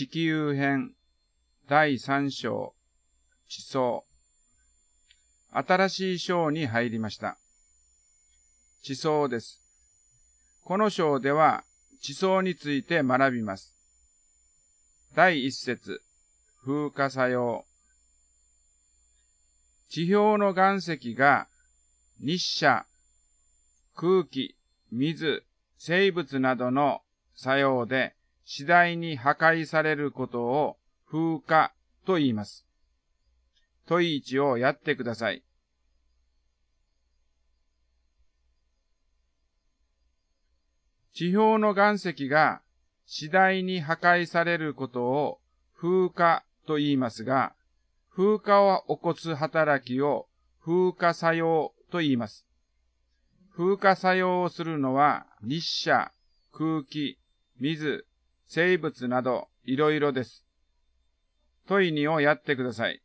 地球編第3章地層新しい章に入りました。地層です。この章では地層について学びます。第1節風化作用地表の岩石が日射、空気、水、生物などの作用で次第に破壊されることを風化と言います。問い一をやってください。地表の岩石が次第に破壊されることを風化と言いますが、風化を起こす働きを風化作用と言います。風化作用をするのは日射、空気、水、生物などいろいろです。問いにをやってください。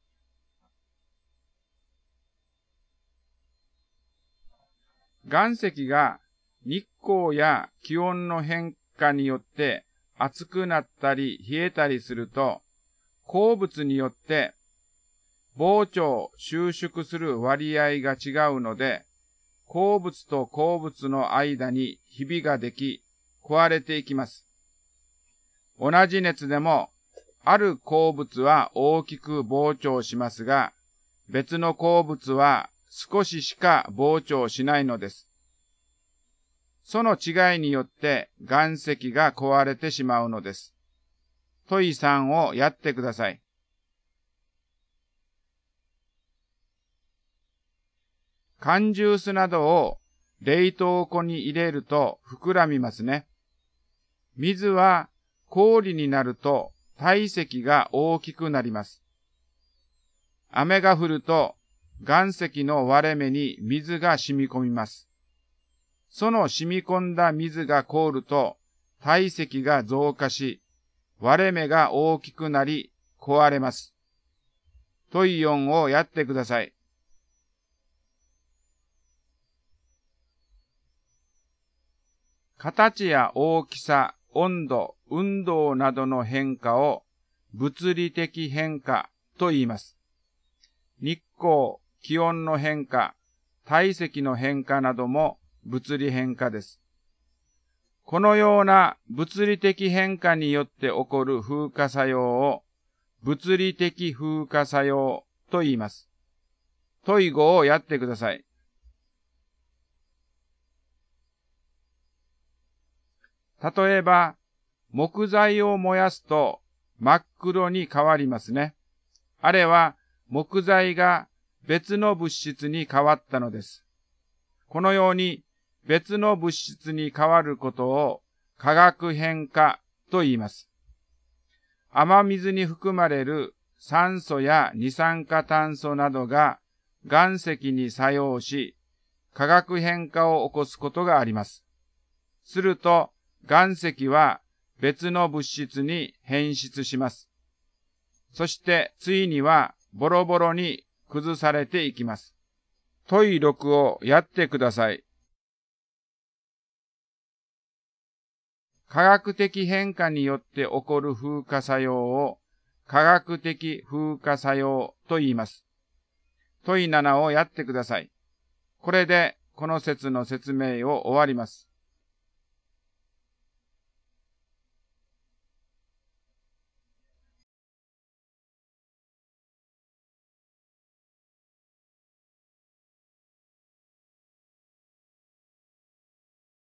岩石が日光や気温の変化によって熱くなったり冷えたりすると、鉱物によって膨張収縮する割合が違うので、鉱物と鉱物の間にひびができ、壊れていきます。同じ熱でも、ある鉱物は大きく膨張しますが、別の鉱物は少ししか膨張しないのです。その違いによって岩石が壊れてしまうのです。問いさんをやってください。缶ジュースなどを冷凍庫に入れると膨らみますね。水は氷になると体積が大きくなります。雨が降ると岩石の割れ目に水が染み込みます。その染み込んだ水が凍ると体積が増加し、割れ目が大きくなり壊れます。トイオンをやってください。形や大きさ、温度、運動などの変化を物理的変化と言います。日光、気温の変化、体積の変化なども物理変化です。このような物理的変化によって起こる風化作用を物理的風化作用と言います。問い語をやってください。例えば、木材を燃やすと真っ黒に変わりますね。あれは木材が別の物質に変わったのです。このように別の物質に変わることを化学変化と言います。雨水に含まれる酸素や二酸化炭素などが岩石に作用し、化学変化を起こすことがあります。すると、岩石は別の物質に変質します。そしてついにはボロボロに崩されていきます。問い6をやってください。科学的変化によって起こる風化作用を科学的風化作用と言います。問い7をやってください。これでこの説の説明を終わります。